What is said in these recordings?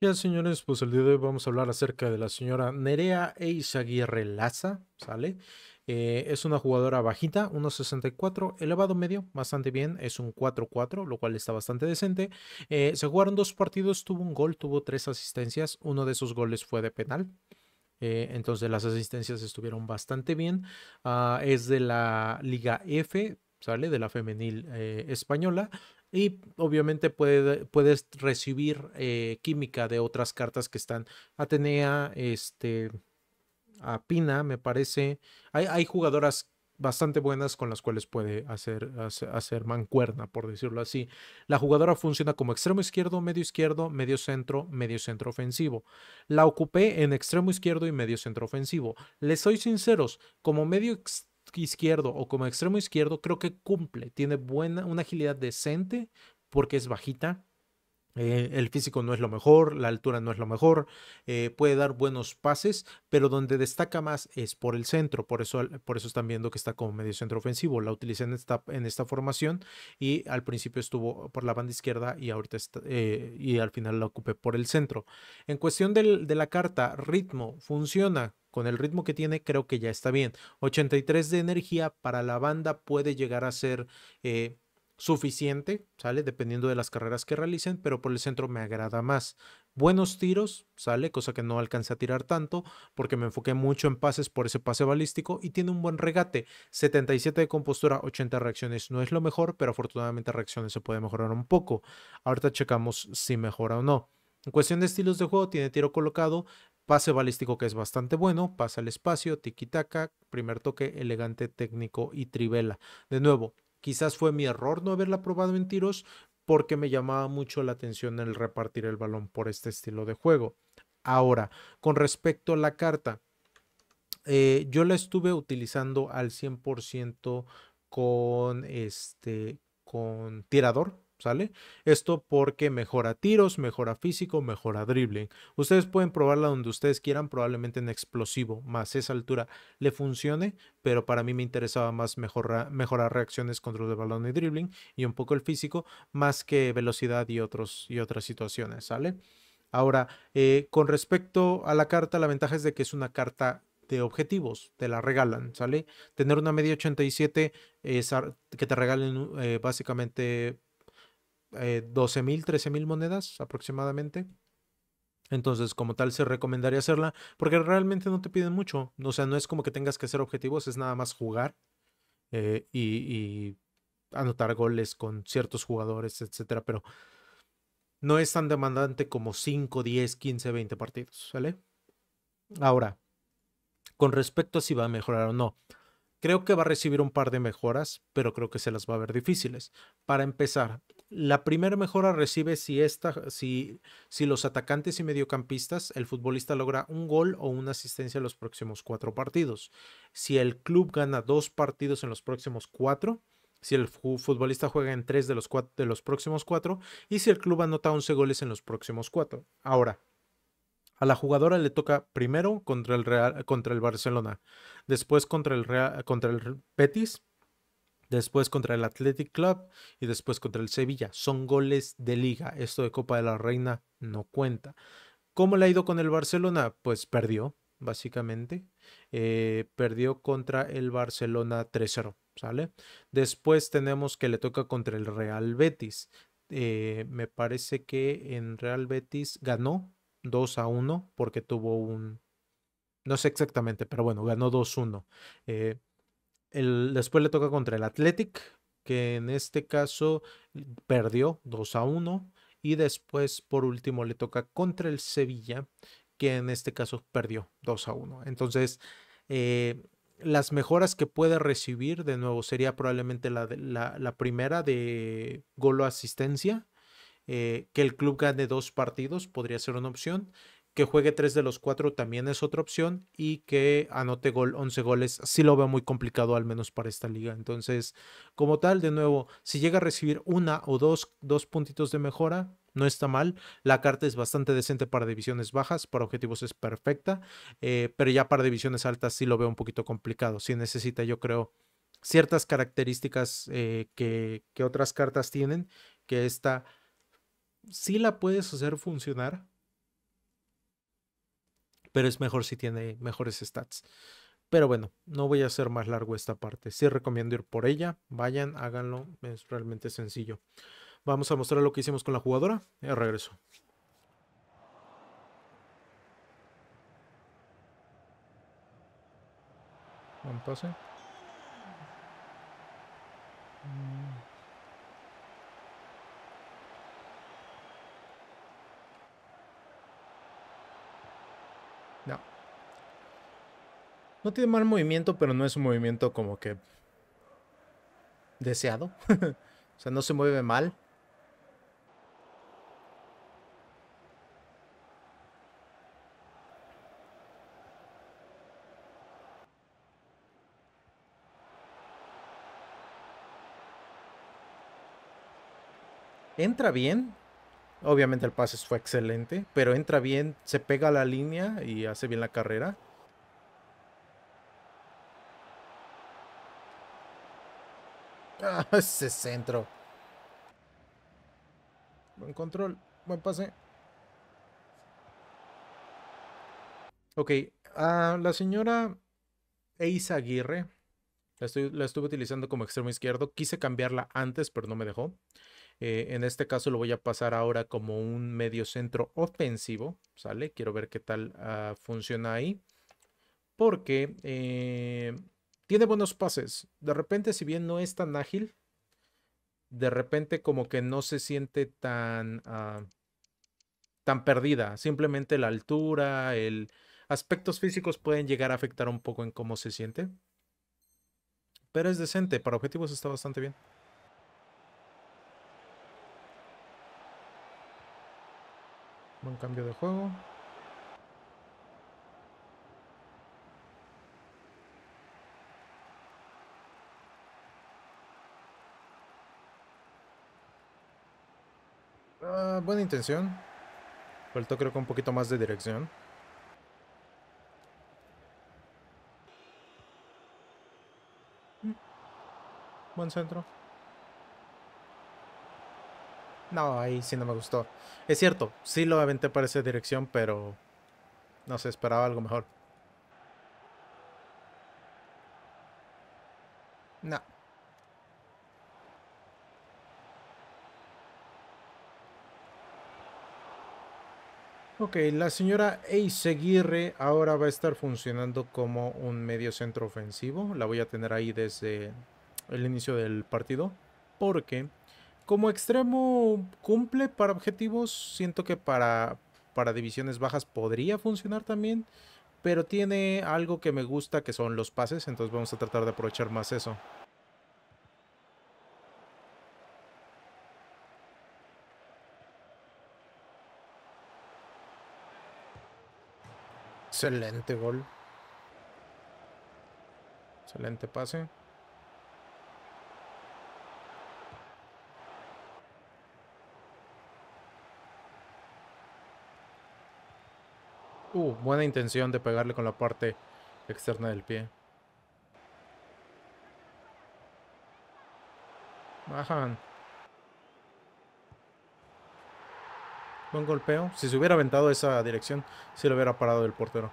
Ya señores, pues el día de hoy vamos a hablar acerca de la señora Nerea Eizaguirre Laza, ¿sale? Eh, es una jugadora bajita, 1.64, elevado medio, bastante bien, es un 4-4, lo cual está bastante decente. Eh, se jugaron dos partidos, tuvo un gol, tuvo tres asistencias, uno de esos goles fue de penal. Eh, entonces las asistencias estuvieron bastante bien. Ah, es de la Liga F, ¿sale? De la femenil española, y obviamente puedes recibir eh, química de otras cartas que están. Atenea, este, a Pina, me parece. Hay, jugadoras bastante buenas con las cuales puede hacer, hacer, mancuerna, por decirlo así. La jugadora funciona como extremo izquierdo, medio izquierdo, medio centro, medio centro ofensivo. La ocupé en extremo izquierdo y medio centro ofensivo. Les soy sinceros, como medio, izquierdo o como extremo izquierdo, creo que cumple. Tiene buena, una agilidad decente porque es bajita. Eh, el físico no es lo mejor, la altura no es lo mejor, eh, puede dar buenos pases, pero donde destaca más es por el centro, por eso, por eso están viendo que está como medio centro ofensivo, la utilicé en esta, en esta formación y al principio estuvo por la banda izquierda y ahorita eh, y al final la ocupé por el centro. En cuestión de la carta, ritmo, funciona, con el ritmo que tiene, creo que ya está bien. 83 de energía para la banda puede llegar a ser eh, suficiente, ¿sale? Dependiendo de las carreras que realicen, pero por el centro me agrada más. Buenos tiros, ¿sale? Cosa que no alcancé a tirar tanto porque me enfoqué mucho en pases por ese pase balístico y tiene un buen regate. 77 de compostura, 80 reacciones no es lo mejor, pero afortunadamente reacciones se puede mejorar un poco. Ahorita checamos si mejora o no. En cuestión de estilos de juego, tiene tiro colocado, Pase balístico que es bastante bueno, pasa el espacio, tiquitaca, primer toque, elegante, técnico y trivela. De nuevo, quizás fue mi error no haberla probado en tiros porque me llamaba mucho la atención el repartir el balón por este estilo de juego. Ahora, con respecto a la carta, eh, yo la estuve utilizando al 100% con este con tirador, ¿sale? Esto porque mejora tiros, mejora físico, mejora dribbling. Ustedes pueden probarla donde ustedes quieran, probablemente en explosivo, más esa altura le funcione, pero para mí me interesaba más mejorar reacciones, control de balón y dribbling y un poco el físico, más que velocidad y, otros, y otras situaciones, ¿sale? Ahora, eh, con respecto a la carta, la ventaja es de que es una carta de objetivos, te la regalan, ¿sale? Tener una media 87 que te regalen eh, básicamente eh, mil 12.000, 13.000 monedas aproximadamente. Entonces, como tal, se recomendaría hacerla porque realmente no te piden mucho. O sea, no es como que tengas que hacer objetivos, es nada más jugar eh, y, y, anotar goles con ciertos jugadores, etcétera. Pero no es tan demandante como 5, 10, 15, 20 partidos, ¿sale? Ahora, con respecto a si va a mejorar o no. Creo que va a recibir un par de mejoras, pero creo que se las va a ver difíciles. Para empezar, la primera mejora recibe si, esta, si, los atacantes y mediocampistas, el futbolista logra un gol o una asistencia en los próximos cuatro partidos. Si el club gana dos partidos en los próximos cuatro, si el futbolista juega en tres de los, de los próximos cuatro y si el club anota 11 goles en los próximos cuatro. Ahora, a la jugadora le toca primero contra el, Real, contra el Barcelona, después contra el, Real, contra el Betis, después contra el Athletic Club y después contra el Sevilla. Son goles de liga. Esto de Copa de la Reina no cuenta. ¿Cómo le ha ido con el Barcelona? Pues perdió, básicamente. Eh, perdió contra el Barcelona 3-0, ¿sale? Después tenemos que le toca contra el Real Betis. Eh, me parece que en Real Betis ganó 2 a 1 porque tuvo un... No sé exactamente, pero bueno, ganó 2-1. Eh, después le toca contra el Athletic, que en este caso perdió 2 a 1. Y después, por último, le toca contra el Sevilla, que en este caso perdió 2 a 1. Entonces, eh, las mejoras que puede recibir de nuevo sería probablemente la, la primera de golo asistencia eh, que el club gane dos partidos podría ser una opción, que juegue tres de los cuatro también es otra opción y que anote gol 11 goles, sí lo veo muy complicado al menos para esta liga. Entonces, como tal, de nuevo, si llega a recibir una o dos, dos puntitos de mejora, no está mal. La carta es bastante decente para divisiones bajas, para objetivos es perfecta, eh, pero ya para divisiones altas sí lo veo un poquito complicado. Si necesita, yo creo, ciertas características eh, que, que, otras cartas tienen, que esta sí la puedes hacer funcionar, pero es mejor si tiene mejores stats. Pero bueno, no voy a hacer más largo esta parte. Sí recomiendo ir por ella. Vayan, háganlo. Es realmente sencillo. Vamos a mostrar lo que hicimos con la jugadora. Y regreso. No tiene mal movimiento, pero no es un movimiento como que deseado. o sea, no se mueve mal. entra bien. Obviamente el pase fue excelente, pero entra bien, se pega a la línea y hace bien la carrera. Ah, ese centro. Buen control, buen pase. Ok, la señora Eisa Aguirre, la, estuve utilizando como extremo izquierdo. Quise cambiarla antes, pero no me dejó. Eh, en este caso lo voy a pasar ahora como un medio centro ofensivo, ¿sale? Quiero ver qué tal ah, funciona ahí. Porque... Eh, tiene buenos pases. De repente, si bien no es tan ágil, de repente como que no se siente tan, ah, tan perdida. Simplemente la altura, el aspectos físicos pueden llegar a afectar un poco en cómo se siente. Pero es decente, para objetivos está bastante bien. Buen cambio de juego. Ah, buena intención. Faltó creo que un poquito más de dirección. Mm. Buen centro. No, ahí sí no me gustó. Es cierto, sí lo aventé para esa dirección, pero no se esperaba algo mejor. Ok, la señora Eiseguirre ahora va a estar funcionando como un medio centro ofensivo. La voy a tener ahí desde el inicio del partido. Porque como extremo cumple para objetivos. Siento que para, para divisiones bajas podría funcionar también. Pero tiene algo que me gusta que son los pases. Entonces vamos a tratar de aprovechar más eso. Excelente gol. Excelente pase. Uh, buena intención de pegarle con la parte externa del pie. Bajan. Buen golpeo. Si se hubiera aventado esa dirección, si lo hubiera parado el portero.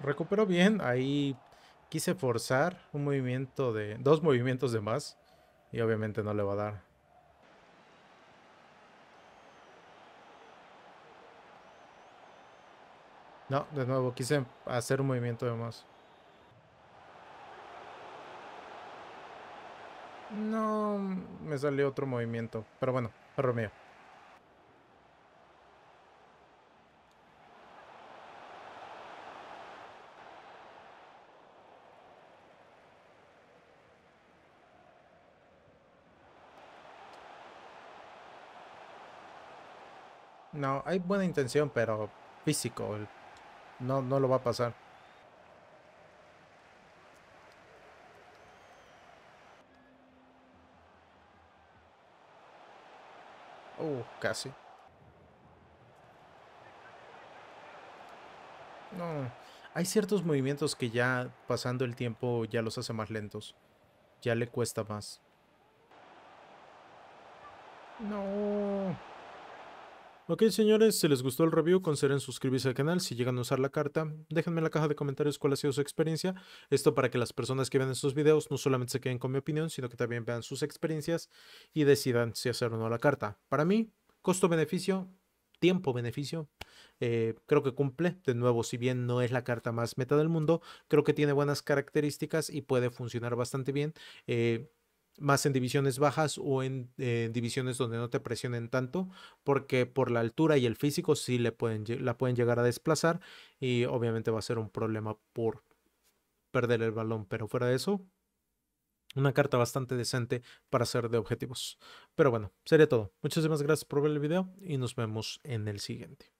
Recuperó bien. Ahí quise forzar un movimiento de... Dos movimientos de más. Y obviamente no le va a dar. No, de nuevo, quise hacer un movimiento de más. No, me salió otro movimiento. Pero bueno, perro mío. No, hay buena intención, pero físico. No, no lo va a pasar. casi. No, hay ciertos movimientos que ya pasando el tiempo ya los hace más lentos. Ya le cuesta más. No. Ok señores, si les gustó el review consideren suscribirse al canal si llegan a usar la carta. Déjenme en la caja de comentarios cuál ha sido su experiencia. Esto para que las personas que vean estos videos no solamente se queden con mi opinión, sino que también vean sus experiencias y decidan si hacer o no la carta. Para mí, Costo-beneficio, tiempo-beneficio, eh, creo que cumple. De nuevo, si bien no es la carta más meta del mundo, creo que tiene buenas características y puede funcionar bastante bien. Eh, más en divisiones bajas o en, divisiones donde no te presionen tanto, porque por la altura y el físico sí le pueden, la pueden llegar a desplazar y obviamente va a ser un problema por perder el balón, pero fuera de eso, una carta bastante decente para ser de objetivos. Pero bueno, sería todo. Muchísimas gracias por ver el video y nos vemos en el siguiente.